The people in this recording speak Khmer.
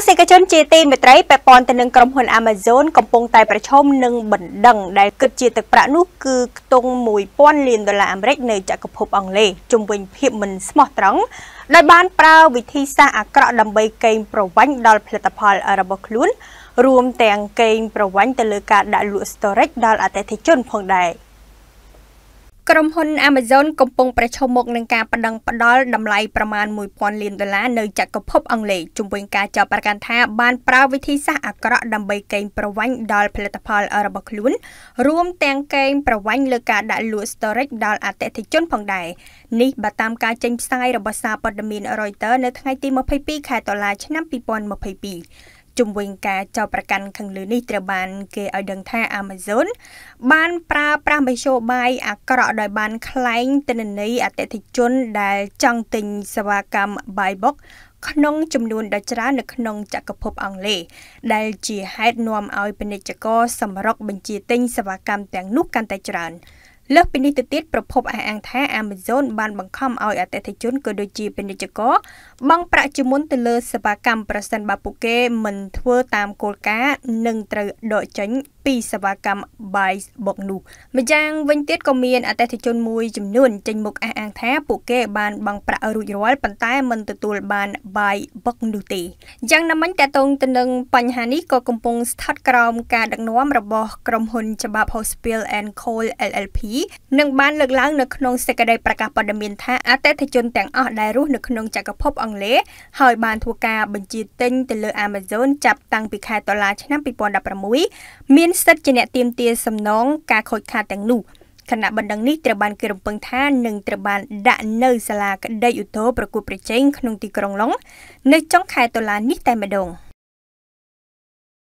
ស្សនិកជនជាទីមេត្រីពាក់ព័ន្ធទៅនឹងក្រុមហ៊ុន Amazon កំពុងតែប្រឈមនឹងបណ្ដឹងដែលគិតជាទឹកប្រាក់នោះគឺខ្ទង់1000លានដុល្លារអាមេរិកនៅចក្រភព អង់គ្លេសជំវិញភាពមិនស្មោះត្រង់ដែលបានប្រើវិធីសាស្ត្រអាក្រក់ដើម្បីកេងប្រវ័ញ្ចដល់ផលិតផលរបស់ខ្លួន រួមទាំងកេងប្រវ័ញ្ចទៅលើការដាក់លក់ storage ដល់អតិថិជនផងដែរ។ក្រុមហ៊ុន Amazon កំពុងប្រឈមមុខនឹងការបដិងផ្ដាល់តម្លៃប្រមាណ1000លានដុល្លារនៅចក្រភពអង់គ្លេសជំវិញការចោទប្រកាន់ថា បានប្រើវិធីសាស្ត្រអាក្រក់ដើម្បីកេងប្រវ័ញ្ចដល់ផលិតផលរបស់ខ្លួនរួមទាំងកេងប្រវ័ញ្ចលើការដាក់លក់ storage ដល់អតិថិជនផងដែរនេះបើតាមការចេញផ្សាយរបស់សារព័ត៌មាន Reuters នៅថ្ងៃទី22ខែតុលាឆ្នាំ2022ជំវិញការចោទប្រកាន់ខាងលើនេះត្រូវបាន គេឲ្យដឹងថា Amazon បាន ប្រើប្រាស់មធ្យោបាយអាក្រក់ដោយបានក្លែងទិន្នន័យអតិថិជន ដែលចង់ទិញសេវាកម្ម Buybox ក្នុង ចំនួនដ៏ច្រើននៅក្នុងចក្រភពអង់គ្លេសដែលជាហេតុនាំឲ្យពាណិជ្ជករសម្រុកបញ្ជាទិញសេវាកម្មទាំងនោះកាន់តែច្រើន។លើសពីនេះទៅទៀតប្រភពអះអាងថា Amazon បានបង្ខំឲ្យអតិថិជនក៏ដូចជាពាណិជ្ជករបង់ប្រាក់ជាមុនទៅលើសេវាកម្មប្រសិនបើពួកគេ មិនធ្វើតាមគោលការណ៍និងត្រូវដកចេញពីសេវាកម្ម Bytes បុកនោះម្យ៉ាង វិញទៀតក៏មានអតិថិជនមួយចំនួនចេញមុខអះអាងថាពួកគេបានបង់ប្រាក់រួចរាល់ប៉ុន្តែមិនទទួលបាន Bytes បុកនោះទេយ៉ាងណាមិញតកតងទៅនឹងបញ្ហានេះក៏កំពុងស្ថិតក្រោមការដឹកនាំរបស់ក្រុមហ៊ុនច្បាប់ Hospital and Coal LLP និង បានលើកឡើងនៅក្នុងសេចក្តីប្រកាសព័ត៌មានថា អតិថិជនទាំងអស់ដែលរស់នៅក្នុងចក្រភព អង់គ្លេសហើយបានធ្វើការបញ្ជាទិញទៅលើ Amazon ចាប់តាំងពីខែតុលាឆ្នាំ2016មានមានសិទ្ធិជាអ្នកទាមទារសំណងការខូចខាតទាំងនោះគណៈបណ្ដឹងនេះត្រូវបានគេរំពឹងថានឹងត្រូវបានដាក់នៅសាលាក្តីឧទ្ធរប្រគួតប្រជែងក្នុងទីក្រុងឡុងនៅចុងខែតុលានេះតែម្ដង។